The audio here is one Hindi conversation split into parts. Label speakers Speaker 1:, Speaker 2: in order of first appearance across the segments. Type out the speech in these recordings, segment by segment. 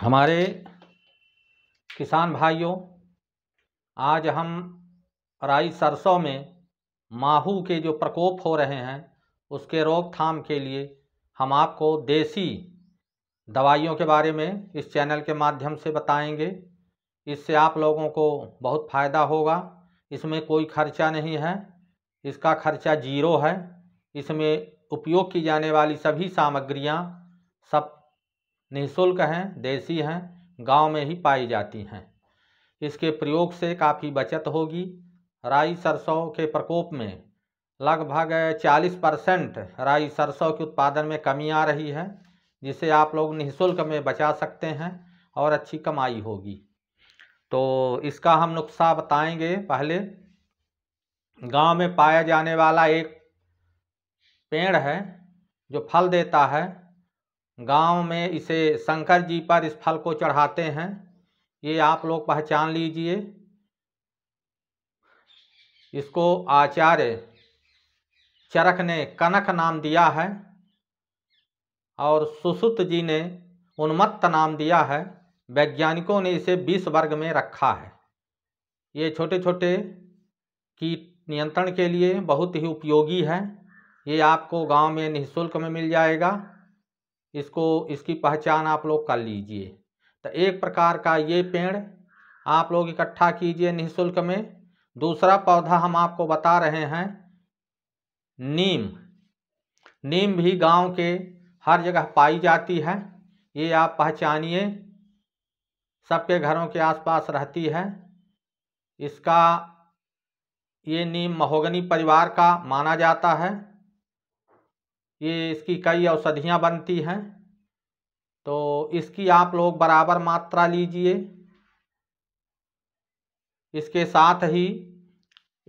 Speaker 1: हमारे किसान भाइयों आज हम राई सरसों में माहू के जो प्रकोप हो रहे हैं उसके रोकथाम के लिए हम आपको देसी दवाइयों के बारे में इस चैनल के माध्यम से बताएंगे इससे आप लोगों को बहुत फ़ायदा होगा इसमें कोई खर्चा नहीं है इसका खर्चा जीरो है इसमें उपयोग की जाने वाली सभी सामग्रियां सब निःशुल्क हैं देसी हैं गांव में ही पाई जाती हैं इसके प्रयोग से काफ़ी बचत होगी राई सरसों के प्रकोप में लगभग 40 परसेंट राई सरसों के उत्पादन में कमी आ रही है जिसे आप लोग निःशुल्क में बचा सकते हैं और अच्छी कमाई होगी तो इसका हम नुस्खा बताएंगे पहले गांव में पाया जाने वाला एक पेड़ है जो फल देता है गांव में इसे शंकर जी पर इस फल को चढ़ाते हैं ये आप लोग पहचान लीजिए इसको आचार्य चरक ने कनक नाम दिया है और सुसुत जी ने उन्मत्त नाम दिया है वैज्ञानिकों ने इसे बीस वर्ग में रखा है ये छोटे छोटे कीट नियंत्रण के लिए बहुत ही उपयोगी है ये आपको गांव में निःशुल्क में मिल जाएगा इसको इसकी पहचान आप लोग कर लीजिए तो एक प्रकार का ये पेड़ आप लोग इकट्ठा कीजिए निःशुल्क में दूसरा पौधा हम आपको बता रहे हैं नीम नीम भी गांव के हर जगह पाई जाती है ये आप पहचानिए सबके घरों के आसपास रहती है इसका ये नीम महोगनी परिवार का माना जाता है ये इसकी कई औषधियाँ बनती हैं तो इसकी आप लोग बराबर मात्रा लीजिए इसके साथ ही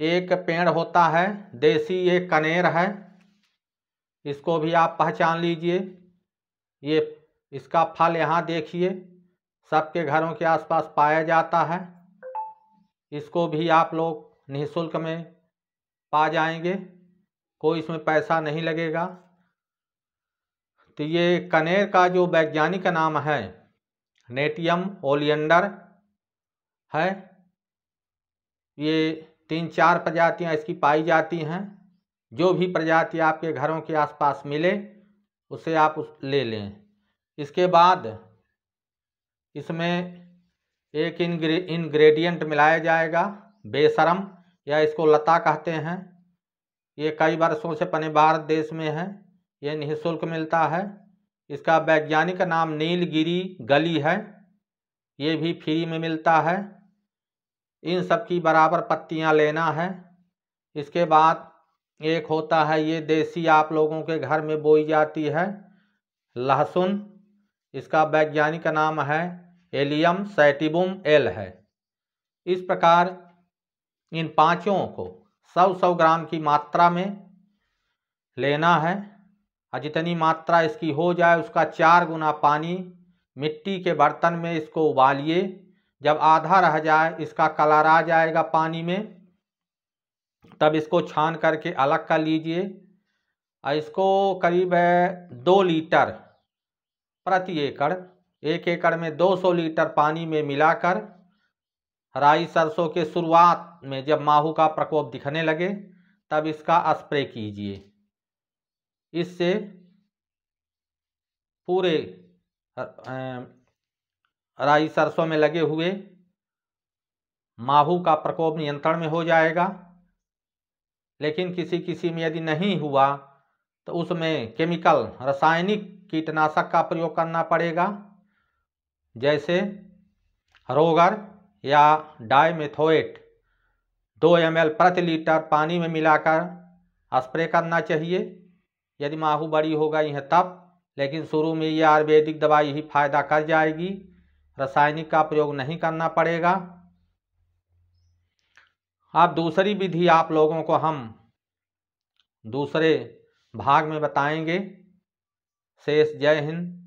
Speaker 1: एक पेड़ होता है देसी एक कनेर है इसको भी आप पहचान लीजिए ये इसका फल यहाँ देखिए सबके घरों के आसपास पाया जाता है इसको भी आप लोग निःशुल्क में पा जाएंगे कोई इसमें पैसा नहीं लगेगा तो ये कनेर का जो वैज्ञानिक नाम है नेटियम ओलियंडर है ये तीन चार प्रजातियां इसकी पाई जाती हैं जो भी प्रजाति आपके घरों के आसपास मिले उसे आप उस ले लें इसके बाद इसमें एक इनग्रे इन्ग्रेडियंट मिलाया जाएगा बेसरम या इसको लता कहते हैं ये कई वर्षों से अपने भारत देश में है यह निःशुल्क मिलता है इसका वैज्ञानिक नाम नीलगिरी गली है ये भी फ्री में मिलता है इन सब की बराबर पत्तियां लेना है इसके बाद एक होता है ये देसी आप लोगों के घर में बोई जाती है लहसुन इसका वैज्ञानिक नाम है एलियम सैटिबुम एल है इस प्रकार इन पांचों को सौ सौ ग्राम की मात्रा में लेना है और हाँ, जितनी मात्रा इसकी हो जाए उसका चार गुना पानी मिट्टी के बर्तन में इसको उबालिए जब आधा रह जाए इसका कलर आ जाएगा पानी में तब इसको छान करके अलग कर लीजिए और इसको करीब है दो लीटर प्रति एकड़ एक एकड़ में 200 लीटर पानी में मिलाकर राई सरसों के शुरुआत में जब माहू का प्रकोप दिखने लगे तब इसका स्प्रे कीजिए इससे पूरे राई सरसों में लगे हुए माहू का प्रकोप नियंत्रण में हो जाएगा लेकिन किसी किसी में यदि नहीं हुआ तो उसमें केमिकल रासायनिक कीटनाशक का प्रयोग करना पड़ेगा जैसे रोगर या डायमेथोएट दो एम प्रति लीटर पानी में मिलाकर स्प्रे करना चाहिए यदि माहू बड़ी होगा यह तप लेकिन शुरू में ये आयुर्वेदिक दवाई ही फायदा कर जाएगी रासायनिक का प्रयोग नहीं करना पड़ेगा अब दूसरी विधि आप लोगों को हम दूसरे भाग में बताएंगे शेष जय हिंद